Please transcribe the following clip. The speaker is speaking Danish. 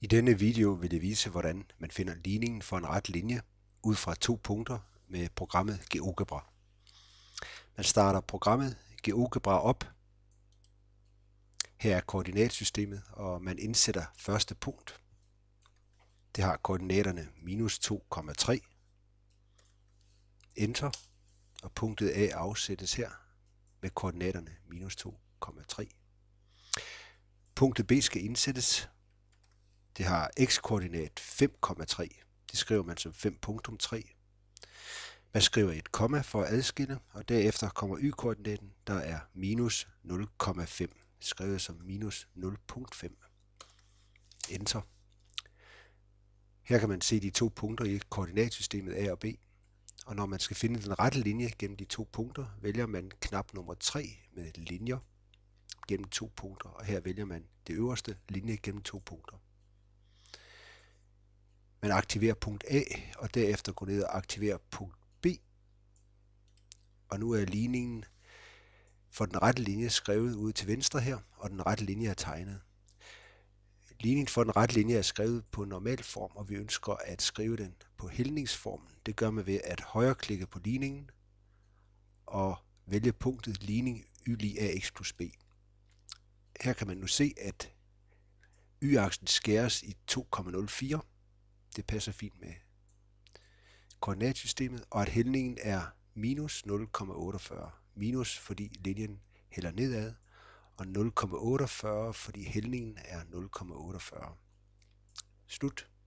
I denne video vil jeg vise, hvordan man finder ligningen for en ret linje ud fra to punkter med programmet GeoGebra. Man starter programmet GeoGebra op. Her er koordinatsystemet, og man indsætter første punkt. Det har koordinaterne minus 2,3. Enter, og punktet A afsættes her med koordinaterne minus 2,3. Punktet B skal indsættes, det har x-koordinat 5,3. Det skriver man som 5.3. Man skriver et komma for at adskille, og derefter kommer y-koordinaten, der er minus 0,5, skrevet som minus 0,5. Enter. Her kan man se de to punkter i koordinatsystemet A og B, og når man skal finde den rette linje gennem de to punkter, vælger man knap nummer 3 med linjer gennem to punkter, og her vælger man det øverste linje gennem to punkter man aktiverer punkt A, og derefter går ned og aktiverer punkt B. Og nu er ligningen for den rette linje skrevet ud til venstre her, og den rette linje er tegnet. Ligningen for den rette linje er skrevet på normal form, og vi ønsker at skrive den på hældningsformen. Det gør man ved at højreklikke på ligningen og vælge punktet ligning y lige ax plus b. Her kan man nu se, at y-aksen skæres i 2,04 det passer fint med koordinatsystemet, og at hældningen er minus 0,48. Minus fordi linjen hælder nedad, og 0,48 fordi hældningen er 0,48. Slut.